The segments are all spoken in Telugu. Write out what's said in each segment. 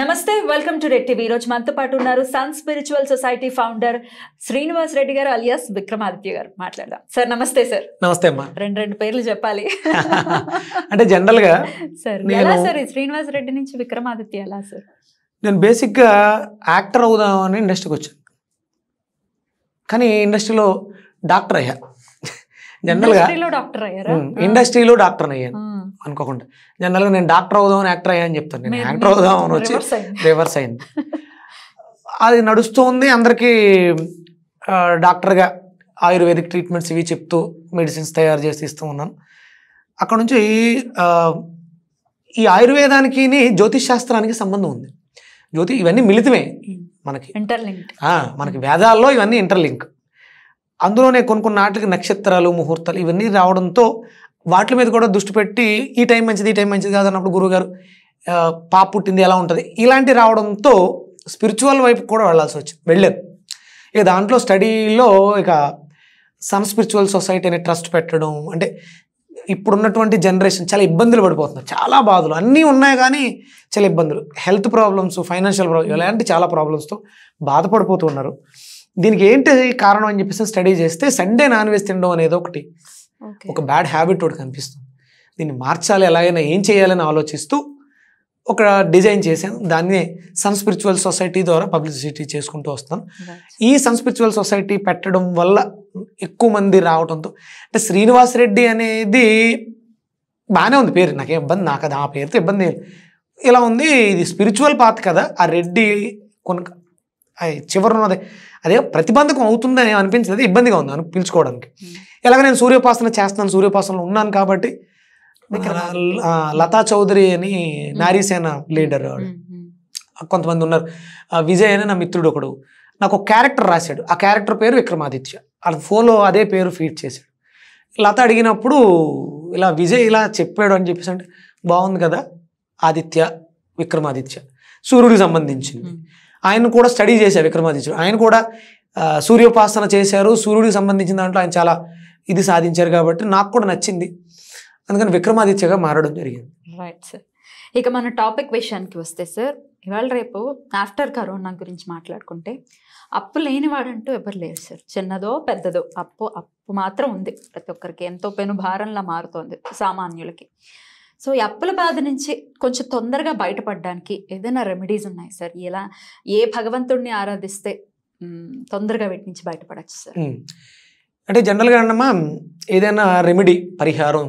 నమస్తే వెల్కమ్ టు రెడ్ టీవీ ఈరోజు మనతో పాటు ఉన్నారు Sun Spiritual Society founder Srinivas Reddy గారు అలియాస్ విక్రమాదిత్య గారు మాట్లాడదాం సార్ నమస్తే సార్ నమస్తే అమ్మా రెండు రెండు పేర్లు చెప్పాలి అంటే జనరల్ గా సార్ ఎలా సార్ శ్రీనివాస్ రెడ్డి నుంచి విక్రమాదిత్య ఎలా సార్ నేను బేసిక్ గా యాక్టర్ అవుదామని ఇండస్ట్రీకి వచ్చాను కానీ ఇండస్ట్రీలో డాక్టర్ అయ్యా జనరల్గా ఇండస్ట్రీలో డాక్టర్ అయ్యాను అనుకోకుండా జనరల్గా నేను డాక్టర్ అవుదామని యాక్టర్ అయ్యాను చెప్తాను నేను యాక్టర్ అవుదామని వచ్చి రివర్స్ అయింది అది నడుస్తుంది అందరికీ డాక్టర్గా ఆయుర్వేదిక్ ట్రీట్మెంట్స్ ఇవి చెప్తూ మెడిసిన్స్ తయారు చేసి ఇస్తూ ఉన్నాను అక్కడ నుంచి ఈ ఆయుర్వేదానికి జ్యోతిష్ శాస్త్రానికి సంబంధం ఉంది జ్యోతి ఇవన్నీ మిళితమే మనకి మనకి వేదాల్లో ఇవన్నీ ఇంటర్లింక్ అందులోనే కొన్ని కొన్ని నాట్లకి నక్షత్రాలు ముహూర్తాలు ఇవన్నీ రావడంతో వాటి మీద కూడా దృష్టి పెట్టి ఈ టైం మంచిది ఈ టైం మంచిది కాదన్నప్పుడు గురువుగారు పాప పుట్టింది ఎలా ఉంటుంది ఇలాంటి రావడంతో స్పిరిచువల్ వైపు కూడా వెళ్ళాల్సి వచ్చింది వెళ్ళారు ఇక దాంట్లో స్టడీలో ఇక సమ్ స్పిరిచువల్ సొసైటీ అనే ట్రస్ట్ పెట్టడం అంటే ఇప్పుడున్నటువంటి జనరేషన్ చాలా ఇబ్బందులు పడిపోతున్నారు చాలా బాధలు అన్నీ ఉన్నాయి కానీ చాలా ఇబ్బందులు హెల్త్ ప్రాబ్లమ్స్ ఫైనాన్షియల్ ప్రాబ్లమ్ ఇలాంటి చాలా ప్రాబ్లమ్స్తో బాధపడిపోతూ ఉన్నారు దీనికి ఏంటి కారణం అని చెప్పేసి స్టడీ చేస్తే సండే నాన్ వెజ్ తినడం అనేది ఒకటి ఒక బ్యాడ్ హ్యాబిట్ ఒకటి కనిపిస్తుంది దీన్ని మార్చాలి ఎలాగైనా ఏం చేయాలని ఆలోచిస్తూ ఒక డిజైన్ చేశాను దాన్ని సన్ స్పిరిచువల్ సొసైటీ ద్వారా పబ్లిసిటీ చేసుకుంటూ వస్తాను ఈ సన్ స్పిరిచువల్ సొసైటీ పెట్టడం వల్ల ఎక్కువ మంది రావడంతో అంటే శ్రీనివాస్ రెడ్డి అనేది బాగానే ఉంది పేరు నాకేం ఇబ్బంది నాకు అది ఆ పేరుతో ఇబ్బంది ఇలా ఉంది ఇది స్పిరిచువల్ పాత్ కదా ఆ రెడ్డి కొనుక చివరి ఉన్నది అదే ప్రతిబంధకం అవుతుందని అనిపించింది ఇబ్బందిగా ఉంది అని పిలుచుకోవడానికి ఎలాగ నేను సూర్యోపాసన చేస్తున్నాను సూర్యోపాసనలో ఉన్నాను కాబట్టి లతా చౌదరి అని నారీసేన లీడర్ కొంతమంది ఉన్నారు విజయ్ అని నా మిత్రుడు ఒకడు నాకు ఒక క్యారెక్టర్ రాశాడు ఆ క్యారెక్టర్ పేరు విక్రమాదిత్య వాళ్ళ ఫోన్లో అదే పేరు ఫీడ్ చేశాడు లత అడిగినప్పుడు ఇలా విజయ్ ఇలా చెప్పాడు అని చెప్పేసి అంటే బాగుంది కదా ఆదిత్య విక్రమాదిత్య సూర్యుడికి సంబంధించింది ఆయన కూడా స్టడీ చేశారు విక్రమాదిత్యుడు ఆయన కూడా సూర్యోపాసన చేశారు సూర్యుడికి సంబంధించిన దాంట్లో ఆయన చాలా ఇది సాధించారు కాబట్టి నాకు కూడా నచ్చింది అందుకని విక్రమాదిత్యగా మారడం జరిగింది రైట్ సార్ ఇక మన టాపిక్ విషయానికి వస్తే సార్ ఇవాళ రేపు ఆఫ్టర్ కరోనా గురించి మాట్లాడుకుంటే అప్పు లేనివాడంటూ ఎవరు లేరు సార్ చిన్నదో పెద్దదో అప్పు అప్పు మాత్రం ఉంది ప్రతి ఒక్కరికి ఎంతో పెను భారంలా మారుతోంది సామాన్యులకి సో ఈ అప్పుల బాధ నుంచి కొంచెం తొందరగా బయటపడడానికి ఏదైనా రెమెడీస్ ఉన్నాయి సార్ ఎలా ఏ భగవంతుడిని ఆరాధిస్తే తొందరగా వీటి నుంచి బయటపడచ్చు సార్ అంటే జనరల్గా అన్నమా ఏదైనా రెమెడీ పరిహారం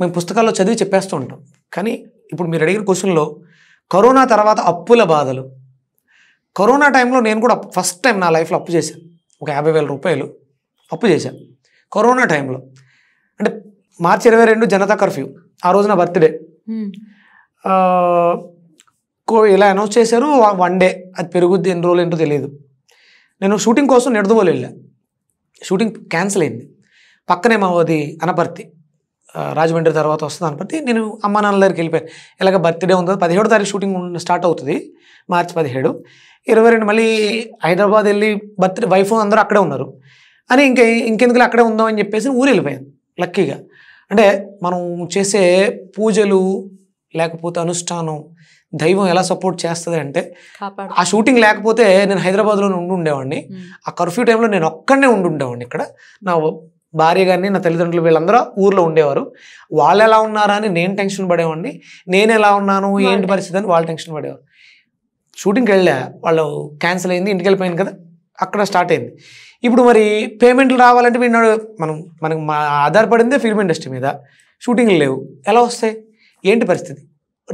మేము పుస్తకాల్లో చదివి చెప్పేస్తూ ఉంటాం కానీ ఇప్పుడు మీరు అడిగిన క్వశ్చన్లో కరోనా తర్వాత అప్పుల బాధలు కరోనా టైంలో నేను కూడా ఫస్ట్ టైం నా లైఫ్లో అప్పు చేశాను ఒక యాభై వేల రూపాయలు అప్పు చేశాను కరోనా టైంలో అంటే మార్చి ఇరవై రెండు జనతా కర్ఫ్యూ ఆ రోజు నా బర్త్డే ఇలా అనౌన్స్ చేశారు వన్ డే అది పెరుగుద్ది ఎన్ని రోజులు ఏంటో తెలియదు నేను షూటింగ్ కోసం నిడదవోలు వెళ్ళా షూటింగ్ క్యాన్సిల్ అయింది పక్కనే మాది అనపర్తి రాజమండ్రి తర్వాత వస్తుంది అనపర్తి నేను అమ్మా నాన్న దగ్గరికి వెళ్ళిపోయాను ఇలాగ బర్త్డే ఉంది పదిహేడు తారీఖు షూటింగ్ స్టార్ట్ అవుతుంది మార్చి పదిహేడు ఇరవై రెండు మళ్ళీ హైదరాబాద్ వెళ్ళి బర్త్డే వైఫ్ అందరూ అక్కడే ఉన్నారు అని ఇంకా ఇంకెందుకు అక్కడే ఉందామని అని చెప్పేసి ఊరు వెళ్ళిపోయాను లక్కీగా అంటే మనం చేసే పూజలు లేకపోతే అనుష్ఠానం దైవం ఎలా సపోర్ట్ చేస్తుంది అంటే ఆ షూటింగ్ లేకపోతే నేను హైదరాబాద్లోనే ఉండి ఉండేవాడిని ఆ కర్ఫ్యూ టైంలో నేను ఒక్కడనే ఉండి ఉండేవాడిని ఇక్కడ నా భార్య కానీ నా తల్లిదండ్రులు వీళ్ళందరూ ఊర్లో ఉండేవారు వాళ్ళు ఎలా ఉన్నారా అని నేను టెన్షన్ పడేవాడిని నేను ఎలా ఉన్నాను ఏంటి పరిస్థితి అని వాళ్ళు టెన్షన్ పడేవారు షూటింగ్కి వెళ్ళా వాళ్ళు క్యాన్సిల్ అయింది ఇంటికి వెళ్ళిపోయింది కదా అక్కడ స్టార్ట్ అయింది ఇప్పుడు మరి పేమెంట్లు రావాలంటే విన్నాడు మనం మనకు ఆధారపడిందే ఫిల్మ్ ఇండస్ట్రీ మీద షూటింగ్లు లేవు ఎలా వస్తాయి ఏంటి పరిస్థితి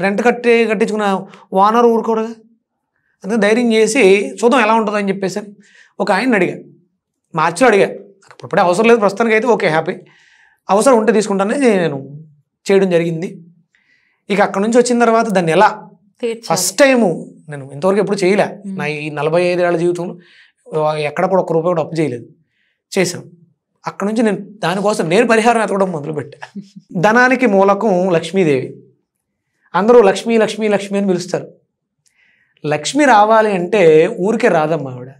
రెంట్ కట్టే కట్టించుకున్న ఓనర్ ఊరుకోడుగా అందుకే ధైర్యం చేసి చూద్దాం ఎలా ఉంటుందని చెప్పేసి ఒక ఆయన అడిగా మార్చిలో అడిగా అప్పుడప్పుడే అవసరం లేదు ప్రస్తుతానికి అయితే ఓకే హ్యాపీ అవసరం ఉంటే తీసుకుంటానని నేను చేయడం జరిగింది ఇక అక్కడ నుంచి వచ్చిన తర్వాత దాన్ని ఎలా ఫస్ట్ టైము నేను ఇంతవరకు ఎప్పుడు చేయలే నా ఈ నలభై ఐదు ఏళ్ళ జీవితంలో ఎక్కడ కూడా ఒక్క రూపాయి కూడా అప్పు చేయలేదు చేశాం అక్కడ నుంచి నేను దానికోసం నేను పరిహారం ఎతకడం మొదలుపెట్టా ధనానికి మూలకం లక్ష్మీదేవి అందరూ లక్ష్మీ లక్ష్మీ లక్ష్మి అని పిలుస్తారు లక్ష్మి రావాలి అంటే ఊరికే రాదమ్మా ఆవిడ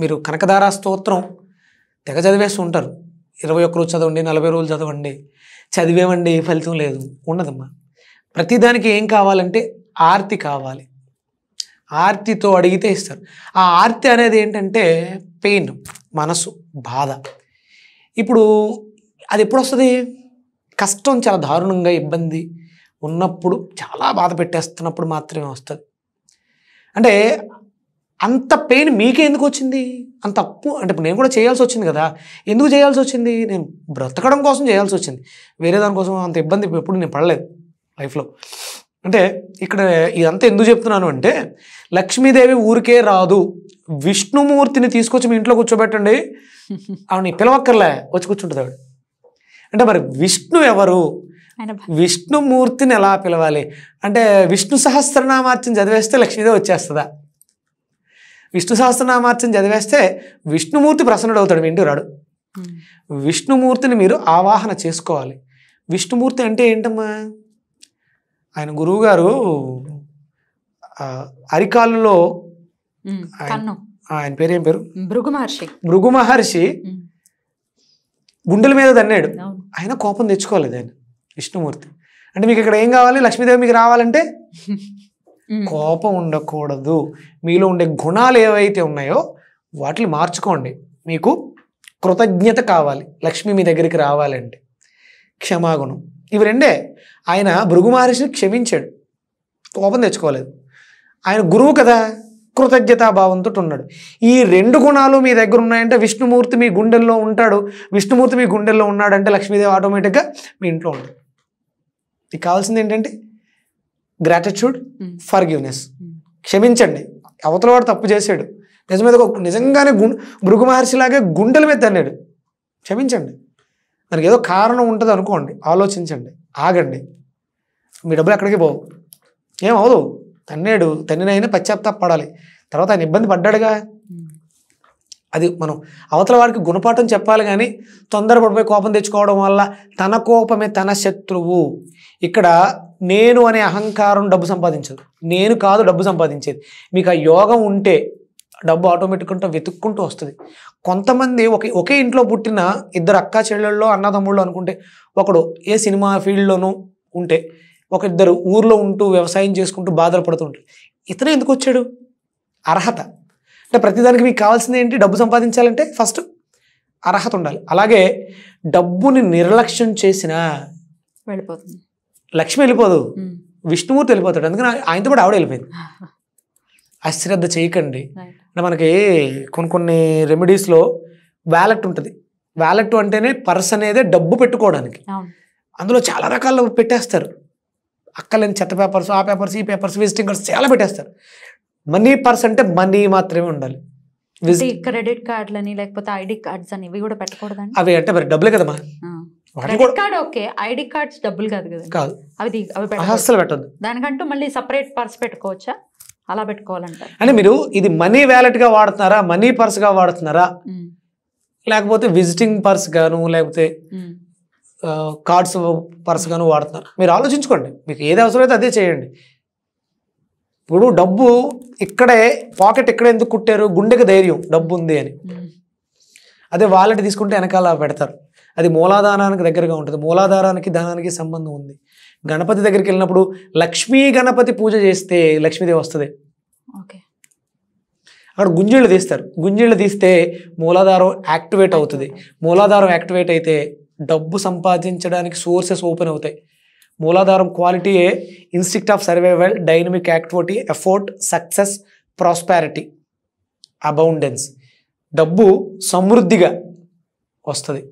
మీరు కనకదార స్తోత్రం తెగ చదివేసి ఉంటారు ఇరవై ఒక్క రోజు చదవండి నలభై రోజులు చదవండి చదివేవండి ఫలితం లేదు ఉండదమ్మా ప్రతిదానికి ఏం కావాలంటే ఆర్తి కావాలి ఆర్తితో అడిగితే ఇస్తారు ఆ ఆర్తి అనేది ఏంటంటే పెయిన్ మనసు బాధ ఇప్పుడు అది ఎప్పుడు వస్తుంది కష్టం చాలా దారుణంగా ఇబ్బంది ఉన్నప్పుడు చాలా బాధ పెట్టేస్తున్నప్పుడు మాత్రమే వస్తుంది అంటే అంత పెయిన్ మీకే ఎందుకు వచ్చింది అంత తప్పు అంటే నేను కూడా చేయాల్సి వచ్చింది కదా ఎందుకు చేయాల్సి వచ్చింది నేను బ్రతకడం కోసం చేయాల్సి వచ్చింది వేరే దానికోసం అంత ఇబ్బంది ఎప్పుడు నేను పడలేదు లైఫ్లో అంటే ఇక్కడ ఇదంతా ఎందుకు చెప్తున్నాను అంటే లక్ష్మీదేవి ఊరికే రాదు విష్ణుమూర్తిని తీసుకొచ్చి మీ ఇంట్లో కూర్చోబెట్టండి ఆవిడ పిలవక్కర్లే వచ్చి కూర్చుంటుంది ఆవిడ అంటే మరి విష్ణు ఎవరు విష్ణుమూర్తిని ఎలా పిలవాలి అంటే విష్ణు సహస్రనామార్చన చదివేస్తే లక్ష్మీదేవి వచ్చేస్తుందా విష్ణు సహస్రనామార్చన చదివేస్తే విష్ణుమూర్తి ప్రసన్నుడు అవుతాడు మీ ఇంటి రాడు విష్ణుమూర్తిని మీరు ఆవాహన చేసుకోవాలి విష్ణుమూర్తి అంటే ఏంటమ్మా ఆయన గురువుగారు అరికాలులో ఆయన పేరు ఏం పేరు భృగు మహర్షి భృగు మహర్షి గుండెల మీద తన్నాడు ఆయన కోపం తెచ్చుకోలేదు ఆయన విష్ణుమూర్తి అంటే మీకు ఇక్కడ ఏం కావాలి లక్ష్మీదేవి మీకు రావాలంటే కోపం ఉండకూడదు మీలో ఉండే గుణాలు ఏవైతే ఉన్నాయో వాటిని మార్చుకోండి మీకు కృతజ్ఞత కావాలి లక్ష్మి మీ దగ్గరికి రావాలంటే క్షమాగుణం ఇవి రెండే ఆయన భృగు మహర్షిని క్షమించాడు కోపం తెచ్చుకోలేదు ఆయన గురువు కదా కృతజ్ఞతాభావంతో ఉన్నాడు ఈ రెండు గుణాలు మీ దగ్గర ఉన్నాయంటే విష్ణుమూర్తి మీ గుండెల్లో ఉంటాడు విష్ణుమూర్తి మీ గుండెల్లో ఉన్నాడంటే లక్ష్మీదేవి ఆటోమేటిక్గా మీ ఇంట్లో ఉంటుంది మీకు కావాల్సింది ఏంటంటే గ్రాటిట్యూడ్ ఫర్ గివ్నెస్ క్షమించండి అవతల వాడు తప్పు చేశాడు నిజమీద నిజంగానే గుం భృగు మహర్షిలాగే గుండెల మీద తన్నాడు క్షమించండి దానికి ఏదో కారణం ఉంటుంది అనుకోండి ఆలోచించండి ఆగండి మీ డబ్బులు ఎక్కడికి పోవు ఏమవదు తన్నేడు తన్నినైనా పడాలి తర్వాత ఆయన ఇబ్బంది పడ్డాడుగా అది మనం అవతల వాడికి గుణపాఠం చెప్పాలి కానీ తొందరపడిపోయి కోపం తెచ్చుకోవడం వల్ల తన కోపమే తన శత్రువు ఇక్కడ నేను అనే అహంకారం డబ్బు సంపాదించదు నేను కాదు డబ్బు సంపాదించేది మీకు ఆ యోగం ఉంటే డబ్బు ఆటోమేటిక్గా వెతుక్కుంటూ వస్తుంది కొంతమంది ఒకే ఒకే ఇంట్లో పుట్టిన ఇద్దరు అక్క చెల్లెళ్ళు అన్నదమ్ముళ్ళు అనుకుంటే ఒకడు ఏ సినిమా ఫీల్డ్లోనూ ఉంటే ఒక ఇద్దరు ఊర్లో ఉంటూ వ్యవసాయం చేసుకుంటూ బాధలు పడుతుంటారు ఇతనే ఎందుకు వచ్చాడు అర్హత అంటే ప్రతిదానికి మీకు కావాల్సింది ఏంటి డబ్బు సంపాదించాలంటే ఫస్ట్ అర్హత ఉండాలి అలాగే డబ్బుని నిర్లక్ష్యం చేసిన వెళ్ళిపోతుంది లక్ష్మి వెళ్ళిపోదు విష్ణుమూర్తి వెళ్ళిపోతాడు అందుకని ఆయనతో కూడా ఆవిడ వెళ్ళిపోయింది అశ్రద్ధ చేయకండి అంటే మనకి కొన్ని కొన్ని రెమెడీస్లో వ్యాలెట్ ఉంటుంది వ్యాలెట్ అంటేనే పర్స్ అనేది డబ్బు పెట్టుకోవడానికి అందులో చాలా రకాలు పెట్టేస్తారు అక్కలేని చెత్త పేపర్స్ ఆ పేపర్స్ ఈ పేపర్స్ విజిటింగ్ కార్డ్స్ చాలా పెట్టేస్తారు మనీ పర్స్ అంటే మనీ మాత్రమే ఉండాలి క్రెడిట్ కార్డులని లేకపోతే ఐడి కార్డ్స్ అని ఇవి కూడా పెట్టకూడదండి అవి అంటే మరి డబ్బులే కదమ్మా కార్డ్ ఓకే ఐడి కార్డ్స్ డబ్బులు కాదు కదా కాదు అవి అసలు పెట్టదు దానికంటూ మళ్ళీ సపరేట్ పర్స్ పెట్టుకోవచ్చా అలా పెట్టుకోవాలంటారు అంటే మీరు ఇది మనీ వ్యాలెట్గా వాడుతున్నారా మనీ పర్స్గా వాడుతున్నారా లేకపోతే విజిటింగ్ పర్స్ గాను లేకపోతే కార్డ్స్ పర్స్ గాను వాడుతున్నారు మీరు ఆలోచించుకోండి మీకు ఏది అవసరమైతే అదే చేయండి ఇప్పుడు డబ్బు ఇక్కడే పాకెట్ ఇక్కడ ఎందుకు కుట్టారు గుండెకి ధైర్యం డబ్బు ఉంది అని అదే వాలెట్ తీసుకుంటే వెనకాల పెడతారు అది మూలాధారానికి దగ్గరగా ఉంటుంది మూలాధారానికి ధనానికి సంబంధం ఉంది గణపతి దగ్గరికి వెళ్ళినప్పుడు లక్ష్మీ గణపతి పూజ చేస్తే లక్ష్మీదేవి వస్తుంది అక్కడ గుంజీళ్ళు తీస్తారు గుంజీళ్ళు తీస్తే మూలాధారం యాక్టివేట్ అవుతుంది మూలాధారం యాక్టివేట్ అయితే డబ్బు సంపాదించడానికి సోర్సెస్ ఓపెన్ అవుతాయి మూలాధారం క్వాలిటీయే instinct of survival dynamic activity effort success prosperity abundance డబ్బు సమృద్ధిగా వస్తుంది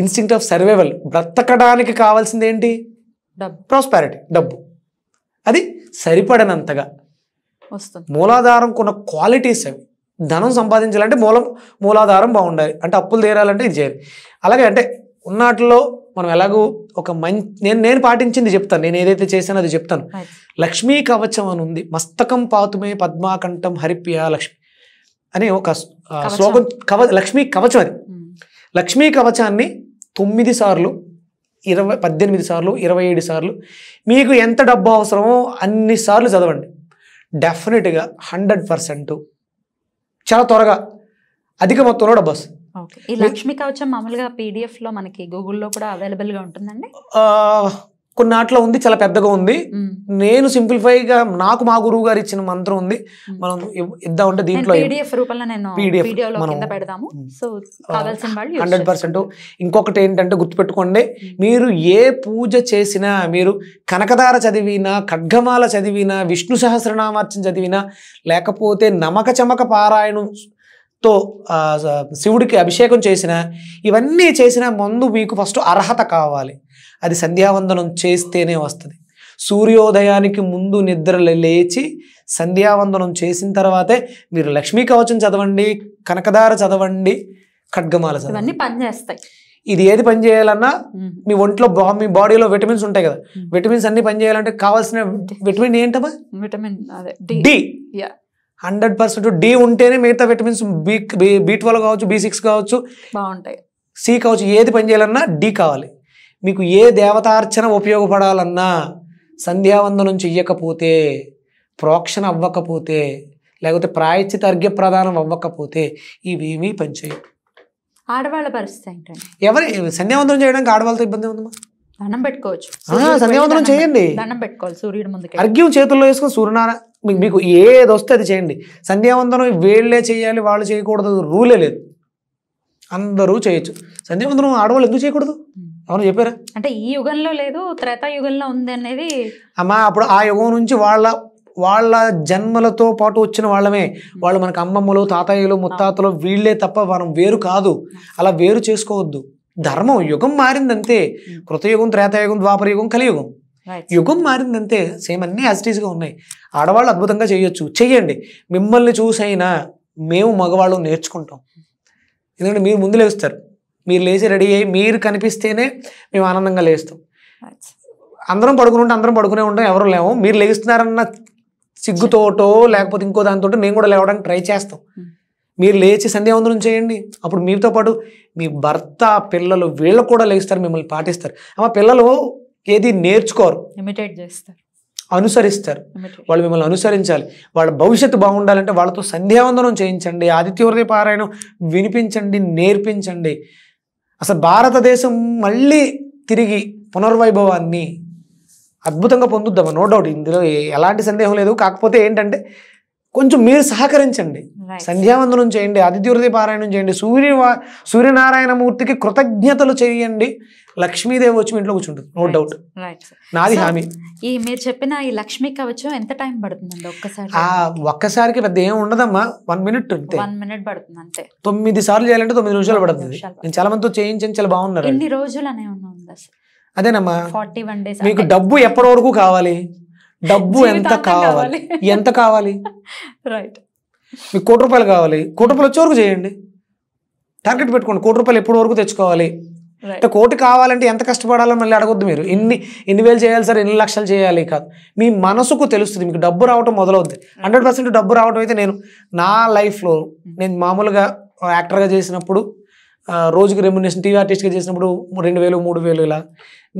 ఇన్స్టింక్ట్ ఆఫ్ సర్వైవల్ బ్రతకడానికి కావాల్సింది ఏంటి ప్రాస్పారిటీ డబ్బు అది సరిపడనంతగా వస్తుంది మూలాధారం కొన్న క్వాలిటీస్ అవి ధనం సంపాదించాలంటే మూలం మూలాధారం బాగుండాలి అంటే అప్పులు తీరాలంటే ఇది చేయాలి అలాగే అంటే ఉన్నాటిలో మనం ఎలాగూ ఒక మంచి నేను నేను పాటించింది చెప్తాను నేను ఏదైతే చేశానో అది చెప్తాను లక్ష్మీ కవచం అని ఉంది మస్తకం పాతుమే పద్మాకంఠం హరిప్రియ లక్ష్మి అని ఒక శ్లోకం కవ లక్ష్మీ కవచం అది hmm. లక్ష్మీ కవచాన్ని తొమ్మిది సార్లు ఇరవై పద్దెనిమిది సార్లు ఇరవై ఏడు సార్లు మీకు ఎంత డబ్బు అవసరమో అన్నిసార్లు చదవండి డెఫినెట్గా హండ్రెడ్ పర్సెంట్ చాలా త్వరగా అధిక మొత్తంలో డబ్బు వస్తుంది ఈ లక్ష్మి కవచం మామూలుగా పీడిఎఫ్లో మనకి గూగుల్లో కూడా అవైలబుల్గా ఉంటుందండి కొన్నాట్లో ఉంది చాలా పెద్దగా ఉంది నేను సింప్లిఫైగా నాకు మా గురువు గారు ఇచ్చిన మంత్రం ఉంది మనం ఇద్దాం అంటే దీంట్లో హండ్రెడ్ పర్సెంట్ ఇంకొకటి ఏంటంటే గుర్తుపెట్టుకోండి మీరు ఏ పూజ చేసినా మీరు కనకదార చదివినా ఖడ్గమాల చదివినా విష్ణు సహస్రనామార్చన చదివినా లేకపోతే నమక చమక పారాయణం తో శివుడికి అభిషేకం చేసిన ఇవన్నీ చేసిన ముందు మీకు ఫస్ట్ అర్హత కావాలి అది సంధ్యావందనం చేస్తేనే వస్తుంది సూర్యోదయానికి ముందు నిద్ర లేచి సంధ్యావందనం చేసిన తర్వాతే మీరు లక్ష్మీ కవచం చదవండి కనకదార చదవండి ఖడ్గమాల చదవండి పనిచేస్తాయి ఇది ఏది పని చేయాలన్నా మీ ఒంట్లో మీ బాడీలో విటమిన్స్ ఉంటాయి కదా విటమిన్స్ అన్ని పని చేయాలంటే కావాల్సిన విటమిన్ ఏంటమ్మా vitamin D hundred percent D ఉంటేనే మిగతా విటమిన్స్ బి బి ట్వెల్వ్ కావచ్చు బి సిక్స్ కావచ్చు బాగుంటాయి సి కావచ్చు ఏది పని చేయాలన్నా డి కావాలి మీకు ఏ దేవతార్చన ఉపయోగపడాలన్నా సంధ్యావందనం చెయ్యకపోతే ప్రోక్షణ అవ్వకపోతే లేకపోతే ప్రాయశ్చిత అర్ఘ్యప్రదానం అవ్వకపోతే ఇవేమీ పనిచేయవు ఆడవాళ్ళ పరిస్థితి ఏంటండి ఎవరి సంధ్యావందనం చేయడానికి ఆడవాళ్ళతో ఇబ్బంది ఉందమ్మా దండం పెట్టుకోవచ్చు సంధ్యావందనం చేయండి దండం పెట్టుకోవాలి సూర్యుడు ముందుకి అర్ఘ్యం చేతుల్లో వేసుకుని సూర్యనారాయణ మీకు మీకు ఏది వస్తే అది చేయండి సంధ్యావందనం వీళ్ళే చేయాలి వాళ్ళు చేయకూడదు రూలే లేదు అందరూ చేయొచ్చు సంధ్యావందనం ఆడవాళ్ళు ఎందుకు చేయకూడదు అవును చెప్పారు అంటే ఈ యుగంలో లేదు యుగంలో ఉంది అనేది అమ్మా అప్పుడు ఆ యుగం నుంచి వాళ్ళ వాళ్ళ జన్మలతో పాటు వచ్చిన వాళ్ళమే వాళ్ళు మనకు అమ్మమ్మలు తాతయ్యలు ముత్తాతలు వీళ్ళే తప్ప మనం వేరు కాదు అలా వేరు చేసుకోవద్దు ధర్మం యుగం మారిందంతే కృతయుగం త్రేతాయుగం ద్వాపరయుగం కలియుగం యుగం మారిందంతే సేమ్ అన్ని యాజిటీస్గా ఉన్నాయి ఆడవాళ్ళు అద్భుతంగా చేయొచ్చు చెయ్యండి మిమ్మల్ని చూసైనా మేము మగవాళ్ళు నేర్చుకుంటాం ఎందుకంటే మీరు ముందు లేస్తారు మీరు లేచి రెడీ అయ్యి మీరు కనిపిస్తేనే మేము ఆనందంగా లేస్తాం అందరం పడుకుని ఉంటే అందరం పడుకునే ఉంటాం ఎవరు లేము మీరు లేస్తున్నారన్న సిగ్గుతోటో లేకపోతే ఇంకో దానితో నేను కూడా లేవడానికి ట్రై చేస్తాం hmm. మీరు లేచి సంధ్యావందనం చేయండి అప్పుడు మీతో పాటు మీ భర్త పిల్లలు వీళ్ళు కూడా లేస్తారు మిమ్మల్ని పాటిస్తారు ఆ పిల్లలు ఏది నేర్చుకోరు చేస్తారు అనుసరిస్తారు వాళ్ళు మిమ్మల్ని అనుసరించాలి వాళ్ళ భవిష్యత్తు బాగుండాలంటే వాళ్ళతో సంధ్యావందనం చేయించండి ఆదిత్య హృదయ పారాయణం వినిపించండి నేర్పించండి అసలు భారతదేశం మళ్ళీ తిరిగి పునర్వైభవాన్ని అద్భుతంగా పొందుద్దాం నో డౌట్ ఇందులో ఎలాంటి సందేహం లేదు కాకపోతే ఏంటంటే కొంచెం మీరు సహకరించండి సంధ్యావందనం చేయండి అతిథివృతి పారాయణం చేయండి సూర్య సూర్యనారాయణమూర్తికి కృతజ్ఞతలు చేయండి లక్ష్మీదేవి వచ్చి మీ ఇంట్లో కూర్చుంటుంది నో డౌట్ నాది హామీ ఈ మీరు చెప్పిన ఈ లక్ష్మీ కవచం ఎంత టైం పడుతుందండి ఒక్కసారి ఒక్కసారికి పెద్ద ఏం ఉండదమ్మా వన్ మినిట్ వన్ మినిట్ పడుతుంది అంతే తొమ్మిది సార్లు చేయాలంటే తొమ్మిది నిమిషాలు పడుతుంది నేను చాలా మంది చేయించని చాలా బాగున్నారు ఎన్ని రోజులు అనే ఉన్నాం అదేనమ్మా ఫార్టీ వన్ డేస్ మీకు డబ్బు ఎప్పటి వరకు కావాలి డబ్బు ఎంత కావాలి ఎంత కావాలి రైట్ మీకు కోటి రూపాయలు కావాలి కోటి రూపాయలు వచ్చే వరకు చేయండి టార్గెట్ పెట్టుకోండి కోటి రూపాయలు ఎప్పుడు వరకు తెచ్చుకోవాలి అంటే కోటి కావాలంటే ఎంత కష్టపడాలో మళ్ళీ అడగొద్దు మీరు ఇన్ని ఇన్ని వేలు చేయాలి సార్ ఎన్ని లక్షలు చేయాలి కాదు మీ మనసుకు తెలుస్తుంది మీకు డబ్బు రావటం మొదలవుద్ది హండ్రెడ్ పర్సెంట్ డబ్బు రావటం అయితే నేను నా లైఫ్లో hmm. నేను మామూలుగా యాక్టర్గా చేసినప్పుడు రోజుకి రెమ్యునేషన్ టీవీ ఆర్టిస్ట్గా చేసినప్పుడు రెండు వేలు మూడు వేలు ఇలా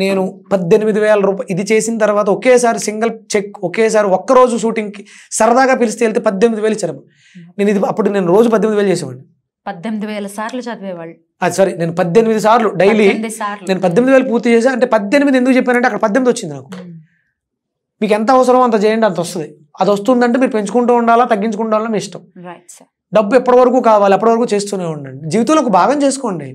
నేను పద్దెనిమిది వేల రూపాయలు ఇది చేసిన తర్వాత ఒకేసారి సింగిల్ చెక్ ఒకేసారి ఒక్కరోజు షూటింగ్కి సరదాగా పిలిస్తే వెళ్తే పద్దెనిమిది వేలు ఇచ్చారు నేను ఇది అప్పుడు నేను రోజు పద్దెనిమిది వేలు చేసేవాడిని పద్దెనిమిది వేల సార్లు చదివేవాళ్ళు అది సారీ నేను పద్దెనిమిది సార్లు డైలీ నేను పద్దెనిమిది వేలు పూర్తి చేసా అంటే పద్దెనిమిది ఎందుకు చెప్పానంటే అక్కడ పద్దెనిమిది వచ్చింది నాకు మీకు ఎంత అవసరమో అంత చేయండి అంత వస్తుంది అది వస్తుందంటే మీరు పెంచుకుంటూ ఉండాలా తగ్గించుకుంటూ ఉండాలా మీ ఇష్టం రైట్ సార్ డబ్బు ఎప్పటి వరకు కావాలి అప్పటి వరకు చేస్తూనే ఉండండి జీవితంలో ఒక భాగం చేసుకోండి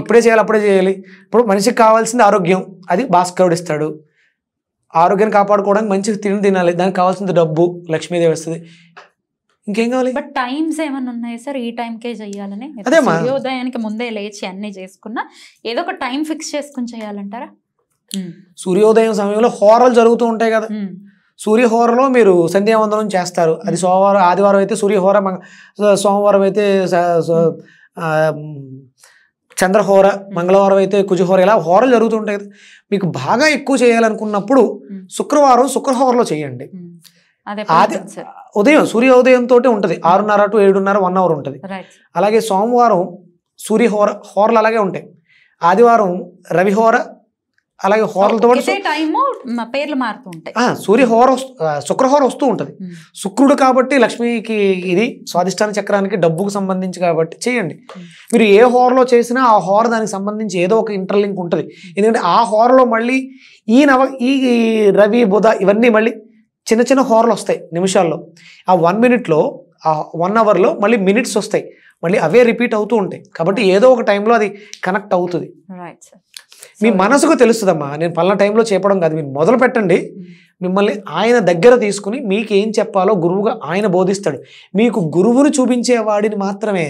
ఇప్పుడే చేయాలి అప్పుడే చేయాలి ఇప్పుడు మనిషికి కావాల్సింది ఆరోగ్యం అది భాస్కరుడు ఇస్తాడు ఆరోగ్యాన్ని కాపాడుకోవడానికి మంచి తిని తినాలి దానికి కావాల్సింది డబ్బు లక్ష్మీదేవి వస్తుంది ఇంకేం కావాలి బట్ టైమ్స్ ఏమైనా ఉన్నాయి సార్ ఈ టైంకే చేయాలని అదే సూర్యోదయానికి ముందే లేచి అన్ని చేసుకున్నా ఏదో ఒక టైం ఫిక్స్ చేసుకుని చేయాలంటారా సూర్యోదయం సమయంలో హోరలు జరుగుతూ ఉంటాయి కదా hmm. సూర్యహోరలో మీరు సంధ్యావందనం చేస్తారు అది సోమవారం ఆదివారం అయితే సూర్యహోర సోమవారం అయితే చంద్రహోర మంగళవారం అయితే కుజహోర ఇలా హోరలు జరుగుతుంటాయి కదా మీకు బాగా ఎక్కువ చేయాలనుకున్నప్పుడు శుక్రవారం శుక్రహోరలో చేయండి అది ఉదయం తోటి ఉంటుంది ఆరున్నర టు ఏడున్నర వన్ అవర్ ఉంటుంది అలాగే సోమవారం సూర్యహోర హోరలు అలాగే ఉంటాయి ఆదివారం రవిహోర అలాగే హోరలతో తోడు పేర్లు మారుతూ ఉంటాయి సూర్య హోర శుక్ర హోర వస్తూ ఉంటుంది శుక్రుడు కాబట్టి లక్ష్మికి ఇది స్వాధిష్టాన చక్రానికి డబ్బుకు సంబంధించి కాబట్టి చేయండి మీరు ఏ హోరలో చేసినా ఆ హోర దానికి సంబంధించి ఏదో ఒక ఇంటర్లింక్ ఉంటుంది ఎందుకంటే ఆ హోరలో మళ్ళీ ఈ నవ ఈ రవి బుధ ఇవన్నీ మళ్ళీ చిన్న చిన్న హోరలు వస్తాయి నిమిషాల్లో ఆ వన్ మినిట్లో ఆ వన్ అవర్లో మళ్ళీ మినిట్స్ వస్తాయి మళ్ళీ అవే రిపీట్ అవుతూ ఉంటాయి కాబట్టి ఏదో ఒక టైంలో అది కనెక్ట్ అవుతుంది రైట్ సార్ మీ మనసుకు తెలుస్తుందమ్మా నేను పలానా టైంలో చెప్పడం కాదు మీరు మొదలు పెట్టండి hmm. మిమ్మల్ని ఆయన దగ్గర తీసుకుని మీకు ఏం చెప్పాలో గురువుగా ఆయన బోధిస్తాడు మీకు గురువును చూపించేవాడిని మాత్రమే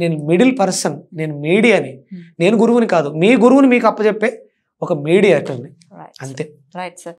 నేను మిడిల్ పర్సన్ నేను మీడియాని hmm. నేను గురువుని కాదు మీ గురువుని మీకు అప్పచెప్పే ఒక మీడియాటర్ని అంతే రైట్ సార్